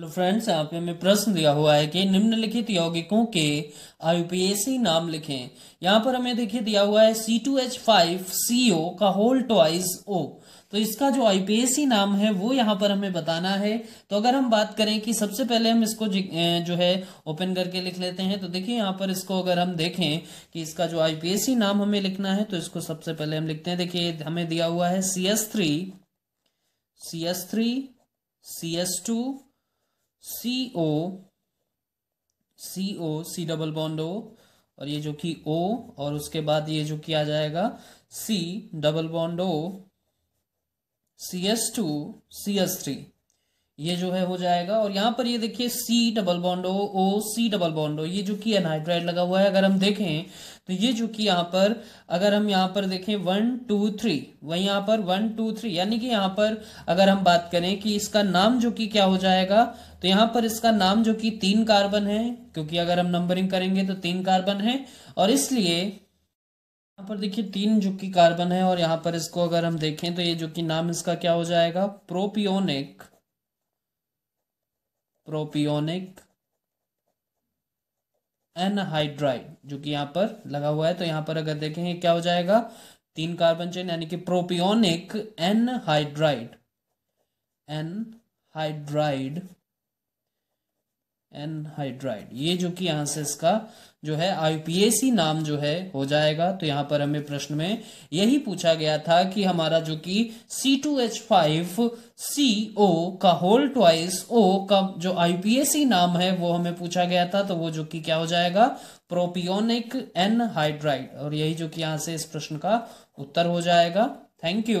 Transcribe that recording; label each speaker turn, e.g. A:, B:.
A: hello friends यहाँ पे हमें प्रश्न दिया हुआ है कि निम्नलिखित यौगिकों के आईपीएसी नाम लिखें यहाँ पर हमें देखिए दिया हुआ है C two H five C O का होल ट्वाइस ओ तो इसका जो आईपीएसी नाम है वो यहाँ पर हमें बताना है तो अगर हम बात करें कि सबसे पहले हम इसको जो है ओपन करके लिख लेते हैं तो देखिए यहाँ पर इसको अगर हम देखें कि इसका जो आईपीएसी नाम हमें लिखना है तो इसको सबसे पहले हम लिखते हैं देखिए हमें दिया हुआ है C S three C S three C S two C O C O C double bond O और ये जो कि ओ और उसके बाद ये जो कि आ जाएगा C double bond O C S two C S three ये जो है हो जाएगा और यहाँ पर ये देखिए सी डबल बॉन्डो ओ सी डबल बॉन्डो ये जो कि एनहाइड्राइड लगा हुआ है अगर हम देखें तो ये जो कि यहाँ पर अगर हम यहाँ पर देखें वन टू थ्री वही यहां पर वन टू थ्री यानी कि यहां पर अगर हम बात करें कि इसका नाम जो कि क्या हो जाएगा तो यहां पर इसका नाम जो कि तीन कार्बन है क्योंकि अगर हम नंबरिंग करेंगे तो तीन कार्बन है और इसलिए यहां पर देखिए तीन जो कि कार्बन है और यहाँ पर इसको अगर हम देखें तो ये जो कि नाम इसका क्या हो जाएगा प्रोपियोनिक प्रोपियोनिक एनहाइड्राइड जो कि यहां पर लगा हुआ है तो यहां पर अगर देखेंगे क्या हो जाएगा तीन कार्बन चेन यानी कि प्रोपियोनिक एनहाइड्राइड एनहाइड्राइड एनहाइड्राइड ये जो कि यहां से इसका जो है आईपीएसी नाम जो है हो जाएगा तो यहां पर हमें प्रश्न में यही पूछा गया था कि हमारा जो कि C two H five C O का होल ट्वाइस ओ का जो आईपीएसी नाम है वो हमें पूछा गया था तो वो जो कि क्या हो जाएगा प्रोपियोनिक एनहाइड्राइड और यही जो कि यहां से इस प्रश्न का उत्तर हो जाएगा थैंक यू